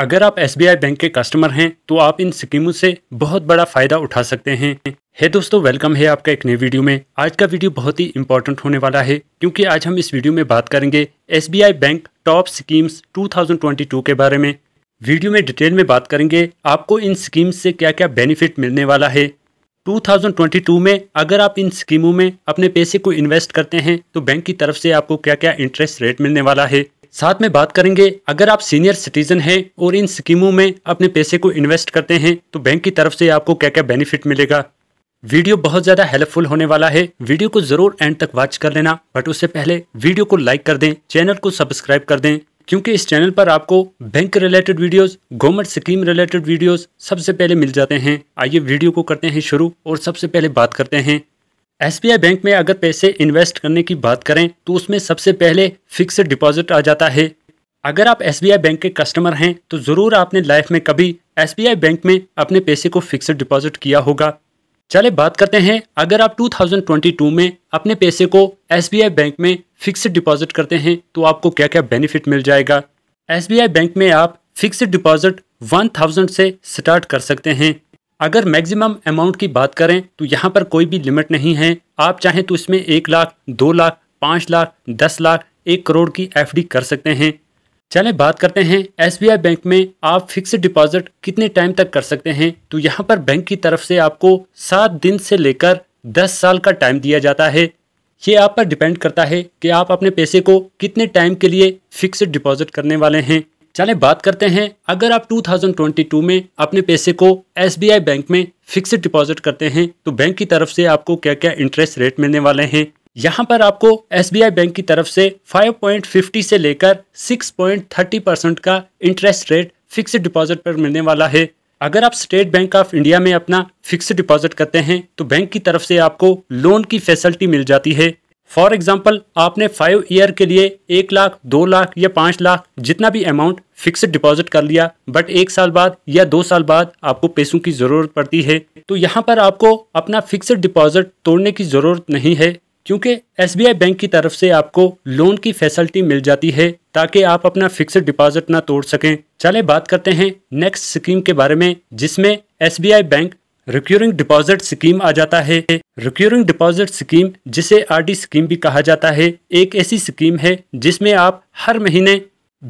अगर आप Yes bank के कस्टमर हैं तो आप इन स्कीमों से बहुत बड़ा फ़ायदा उठा सकते हैं है दोस्तों वेलकम है आपका एक नई वीडियो में आज का वीडियो बहुत ही इंपॉर्टेंट होने वाला है क्योंकि आज हम इस वीडियो में बात करेंगे एस बैंक टॉप स्कीम्स 2022 के बारे में वीडियो में डिटेल में बात करेंगे आपको इन स्कीम्स से क्या क्या बेनिफिट मिलने वाला है 2022 में अगर आप इन स्कीमों में अपने पैसे को इन्वेस्ट करते हैं तो बैंक की तरफ से आपको क्या क्या इंटरेस्ट रेट मिलने वाला है साथ में बात करेंगे अगर आप सीनियर सिटीजन हैं और इन स्कीमों में अपने पैसे को इन्वेस्ट करते हैं तो बैंक की तरफ से आपको क्या क्या बेनिफिट मिलेगा वीडियो बहुत ज्यादा हेल्पफुल होने वाला है वीडियो को जरूर एंड तक वॉच कर लेना बट उससे पहले वीडियो को लाइक कर दें चैनल को सब्सक्राइब कर दें क्योंकि इस चैनल पर आपको bank related videos, government scheme related videos सबसे पहले मिल जाते हैं आइए वीडियो को करते हैं शुरू और सबसे पहले बात करते हैं एसबीआई बैंक में अगर पैसे इन्वेस्ट करने की बात करें तो उसमें सबसे पहले फिक्स डिपॉजिट आ जाता है अगर आप एस बैंक के कस्टमर हैं तो ज़रूर आपने लाइफ में कभी एस बैंक में अपने पैसे को फिक्स डिपॉजिट किया होगा चले बात करते हैं अगर आप 2022 में अपने पैसे को एस बैंक में फिक्स डिपॉजिट करते हैं तो आपको क्या क्या बेनिफिट मिल जाएगा एस बैंक में आप फिक्स डिपॉजिट 1000 से स्टार्ट कर सकते हैं अगर मैक्सिमम अमाउंट की बात करें तो यहाँ पर कोई भी लिमिट नहीं है आप चाहें तो इसमें एक लाख दो लाख पाँच लाख दस लाख एक करोड़ की एफ कर सकते हैं चलें बात करते हैं एस बैंक में आप फिक्स डिपॉजिट कितने टाइम तक कर सकते हैं तो यहाँ पर बैंक की तरफ से आपको सात दिन से लेकर दस साल का टाइम दिया जाता है ये आप पर डिपेंड करता है कि आप अपने पैसे को कितने टाइम के लिए फिक्स डिपॉजिट करने वाले हैं चले बात करते हैं अगर आप 2022 में अपने पैसे को एस बैंक में फिक्स्ड डिपॉजिट करते हैं तो बैंक की तरफ से आपको क्या क्या इंटरेस्ट रेट मिलने वाले हैं यहाँ पर आपको एस बैंक की तरफ से 5.50 से लेकर 6.30 परसेंट का इंटरेस्ट रेट फिक्स्ड डिपॉजिट पर मिलने वाला है अगर आप स्टेट बैंक ऑफ इंडिया में अपना फिक्स डिपॉजिट करते हैं तो बैंक की तरफ से आपको लोन की फैसिलिटी मिल जाती है फॉर एग्जाम्पल आपने फाइव ईयर के लिए एक लाख दो लाख या पांच लाख जितना भी अमाउंट फिक्स्ड डिपॉजिट कर लिया बट एक साल बाद या दो साल बाद आपको पैसों की ज़रूरत पड़ती है तो यहाँ पर आपको अपना फिक्स्ड डिपॉजिट तोड़ने की ज़रूरत नहीं है क्योंकि एस बैंक की तरफ से आपको लोन की फैसिलिटी मिल जाती है ताकि आप अपना फिक्स्ड डिपॉजिट ना तोड़ सकें चले बात करते हैं नेक्स्ट स्कीम के बारे में जिसमें Yes Bank recurring deposit scheme आ जाता है रिक्यूरिंग डिपॉजिट स्कीम जिसे आरडी स्कीम भी कहा जाता है एक ऐसी स्कीम है जिसमें आप हर महीने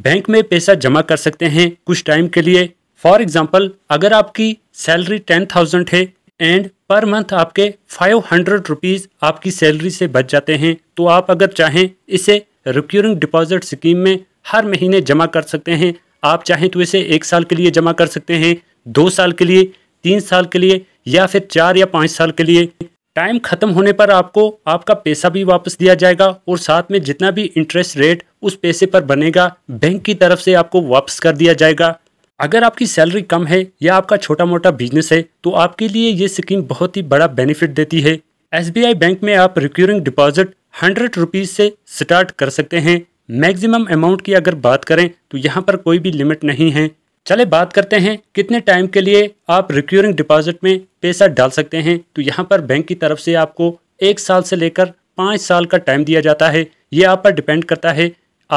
बैंक में पैसा जमा कर सकते हैं कुछ टाइम के लिए फॉर एग्जाम्पल अगर आपकी सैलरी टेन थाउजेंड है एंड पर मंथ आपके फाइव हंड्रेड रुपीज़ आपकी सैलरी से बच जाते हैं तो आप अगर चाहें इसे रिक्यूरिंग डिपॉजिट स्कीम में हर महीने जमा कर सकते हैं आप चाहें तो इसे एक साल के लिए जमा कर सकते हैं दो साल के लिए तीन साल के लिए या फिर चार या पाँच साल के लिए टाइम खत्म होने पर आपको आपका पैसा भी वापस दिया जाएगा और साथ में जितना भी इंटरेस्ट रेट उस पैसे पर बनेगा बैंक की तरफ से आपको वापस कर दिया जाएगा अगर आपकी सैलरी कम है या आपका छोटा मोटा बिजनेस है तो आपके लिए ये स्कीम बहुत ही बड़ा बेनिफिट देती है एस बैंक में आप रिक्यूरिंग डिपॉजिट हंड्रेड रुपीज़ से स्टार्ट कर सकते हैं मैक्सिमम अमाउंट की अगर बात करें तो यहाँ पर कोई भी लिमिट नहीं है चले बात करते हैं कितने टाइम के लिए आप रिक्यूरिंग डिपॉजिट में पैसा डाल सकते हैं तो यहाँ पर बैंक की तरफ से आपको एक साल से लेकर पाँच साल का टाइम दिया जाता है ये आप पर डिपेंड करता है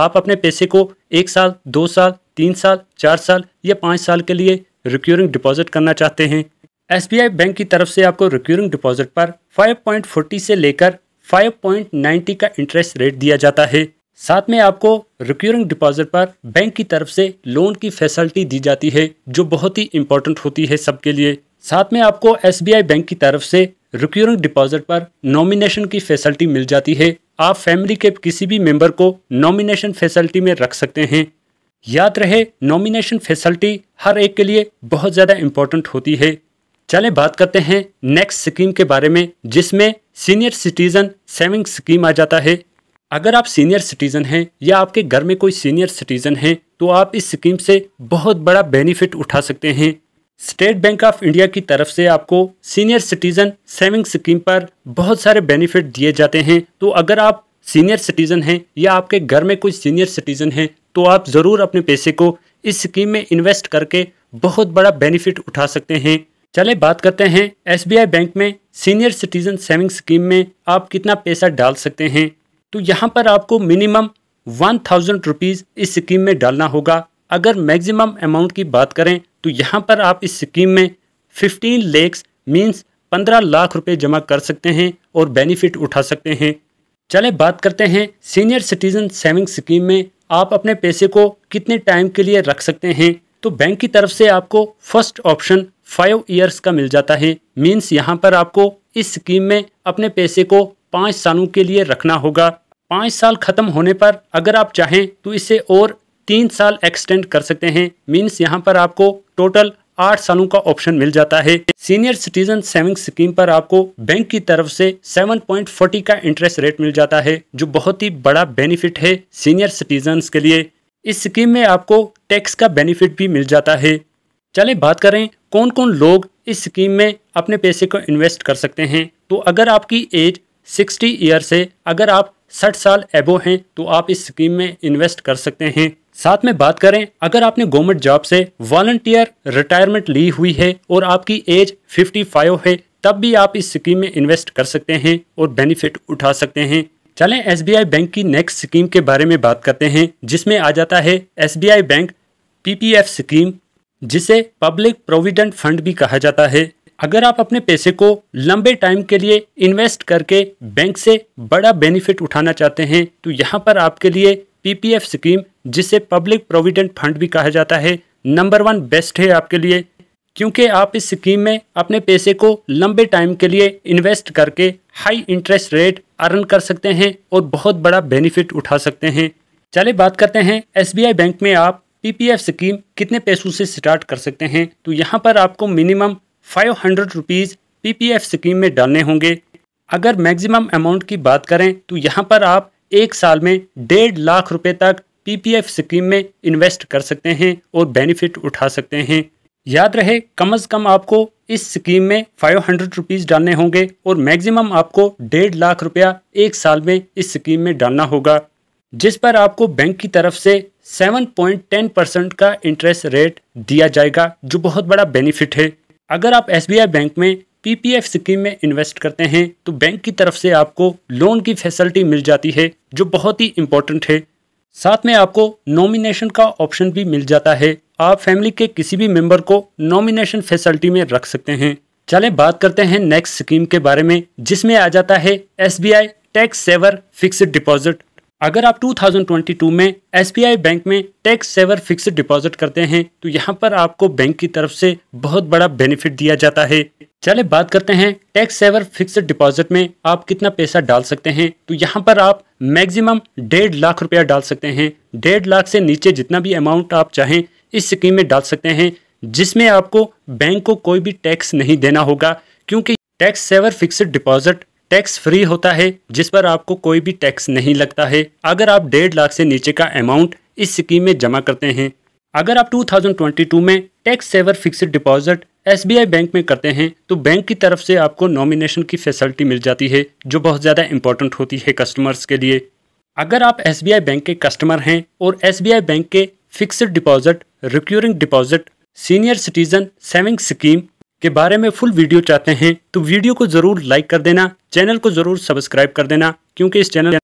आप अपने पैसे को एक साल दो साल तीन साल चार साल या पाँच साल के लिए रिक्यूरिंग डिपॉजिट करना चाहते हैं एस बैंक की तरफ से आपको रिक्यूरिंग डिपॉजिट पर फाइव से लेकर फाइव का इंटरेस्ट रेट दिया जाता है साथ में आपको रिक्यूरिंग डिपॉजिट पर बैंक की तरफ से लोन की फैसिलिटी दी जाती है जो बहुत ही इंपॉर्टेंट होती है सबके लिए साथ में आपको एस बैंक की तरफ से रिक्यूरिंग डिपॉजिट पर नॉमिनेशन की फैसिलिटी मिल जाती है आप फैमिली के किसी भी मेंबर को नॉमिनेशन फैसिलिटी में रख सकते हैं याद रहे नॉमिनेशन फैसिलिटी हर एक के लिए बहुत ज़्यादा इम्पोर्टेंट होती है चले बात करते हैं नेक्स्ट स्कीम के बारे में जिसमें सीनियर सिटीजन सेविंग स्कीम आ जाता है अगर आप सीनियर सिटीज़न हैं या आपके घर में कोई सीनियर सिटीज़न है तो आप इस स्कीम से बहुत बड़ा बेनिफिट उठा सकते हैं स्टेट बैंक ऑफ इंडिया की तरफ से आपको सीनियर सिटीज़न सेविंग स्कीम पर बहुत सारे बेनिफिट दिए जाते हैं तो अगर आप सीनियर सिटीज़न हैं या आपके घर में कोई सीनियर सिटीज़न है तो आप ज़रूर अपने पैसे को इस स्कीम में इन्वेस्ट करके बहुत बड़ा बेनिफिट उठा सकते हैं चले बात करते हैं एसबीआई बैंक में सीनियर सिटीज़न सेविंग स्कीम में आप कितना पैसा डाल सकते हैं तो यहाँ पर आपको मिनिमम वन थाउजेंड रुपीज़ इस स्कीम में डालना होगा अगर मैक्सिमम अमाउंट की बात करें तो यहाँ पर आप इस स्कीम में फिफ्टीन लेक्स मीन्स पंद्रह लाख रुपए जमा कर सकते हैं और बेनिफिट उठा सकते हैं चले बात करते हैं सीनियर सिटीजन सेविंग स्कीम में आप अपने पैसे को कितने टाइम के लिए रख सकते हैं तो बैंक की तरफ से आपको फर्स्ट ऑप्शन फाइव ईयर्स का मिल जाता है मीन्स यहाँ पर आपको इस स्कीम में अपने पैसे को पाँच सालों के लिए रखना होगा पाँच साल ख़त्म होने पर अगर आप चाहें तो इसे और तीन साल एक्सटेंड कर सकते हैं मीन्स यहाँ पर आपको टोटल आठ सालों का ऑप्शन मिल जाता है सीनियर सिटीजन सेविंग स्कीम पर आपको बैंक की तरफ से 7.40 का इंटरेस्ट रेट मिल जाता है जो बहुत ही बड़ा बेनिफिट है सीनियर सिटीजन के लिए इस स्कीम में आपको टैक्स का बेनिफिट भी मिल जाता है चलें बात करें कौन कौन लोग इस स्कीम में अपने पैसे को इन्वेस्ट कर सकते हैं तो अगर आपकी एज 60 ईयर से अगर आप साठ साल एबो हैं तो आप इस स्कीम में इन्वेस्ट कर सकते हैं साथ में बात करें अगर आपने गवर्नमेंट जॉब से वॉल्टियर रिटायरमेंट ली हुई है और आपकी एज 55 है तब भी आप इस स्कीम में इन्वेस्ट कर सकते हैं और बेनिफिट उठा सकते हैं चलें एसबीआई बैंक की नेक्स्ट स्कीम के बारे में बात करते हैं जिसमें आ जाता है एसबीआई बैंक पीपीएफ स्कीम जिसे पब्लिक प्रोविडेंट फंड भी कहा जाता है अगर आप अपने पैसे को लंबे टाइम के लिए इन्वेस्ट करके बैंक से बड़ा बेनिफिट उठाना चाहते हैं तो यहाँ पर आपके लिए पीपीएफ स्कीम जिसे पब्लिक प्रोविडेंट फंड भी कहा जाता है नंबर वन बेस्ट है आपके लिए क्योंकि आप इस स्कीम में अपने पैसे को लंबे टाइम के लिए इन्वेस्ट करके हाई इंटरेस्ट रेट अर्न कर सकते हैं और बहुत बड़ा बेनिफिट उठा सकते हैं चले बात करते हैं एस बैंक में आप पीपीएफ स्कीम कितने पैसों से स्टार्ट कर सकते हैं तो यहाँ पर आपको minimum five hundred rupees P P F scheme में डालने होंगे अगर मैक्सिमम अमाउंट की बात करें तो यहाँ पर आप एक साल में डेढ़ लाख रुपए तक पी पी एफ स्कीम में इन्वेस्ट कर सकते हैं और बेनिफिट उठा सकते हैं याद रहे कम अज़ कम आपको इस स्कीम में फाइव हंड्रेड रुपीज़ डालने होंगे और मैक्सिमम आपको डेढ़ लाख रुपया एक साल में इस स्कीम में डालना होगा जिस पर आपको बैंक की तरफ से 7.10 परसेंट का इंटरेस्ट रेट दिया जाएगा जो बहुत बड़ा बेनिफिट है अगर आप एस बैंक में पी स्कीम में इन्वेस्ट करते हैं तो बैंक की तरफ से आपको लोन की फैसिलिटी मिल जाती है जो बहुत ही इम्पोर्टेंट है साथ में आपको नॉमिनेशन का ऑप्शन भी मिल जाता है आप फैमिली के किसी भी मेंबर को नॉमिनेशन फैसिलिटी में रख सकते हैं चले बात करते हैं नेक्स्ट स्कीम के बारे में जिसमें आ जाता है Yes tax saver fix deposit अगर आप 2022 में एस बैंक में टैक्स सेवर फिक्स्ड डिपॉजिट करते हैं तो यहाँ पर आपको बैंक की तरफ से बहुत बड़ा बेनिफिट दिया जाता है चले बात करते हैं टैक्स सेवर फिक्स्ड डिपॉजिट में आप कितना पैसा डाल सकते हैं तो यहाँ पर आप मैक्सिमम डेढ़ लाख रुपया डाल सकते हैं डेढ़ लाख से नीचे जितना भी अमाउंट आप चाहें इस स्कीम में डाल सकते हैं जिसमें आपको बैंक को कोई भी टैक्स नहीं देना होगा क्योंकि tax saver fixed deposit tax free होता है जिस पर आपको कोई भी टैक्स नहीं लगता है अगर आप डेढ़ लाख से नीचे का अमाउंट इस स्कीम में जमा करते हैं अगर आप 2022 में tax saver fixed deposit Yes bank में करते हैं तो बैंक की तरफ से आपको नॉमिनेशन की फैसिलिटी मिल जाती है जो बहुत ज़्यादा इंपॉर्टेंट होती है कस्टमर्स के लिए अगर आप एस बैंक के कस्टमर हैं और एस बैंक के fixed deposit recurring deposit senior citizen saving scheme के बारे में फुल वीडियो चाहते हैं तो वीडियो को ज़रूर लाइक कर देना चैनल को ज़रूर सब्सक्राइब कर देना क्योंकि इस चैनल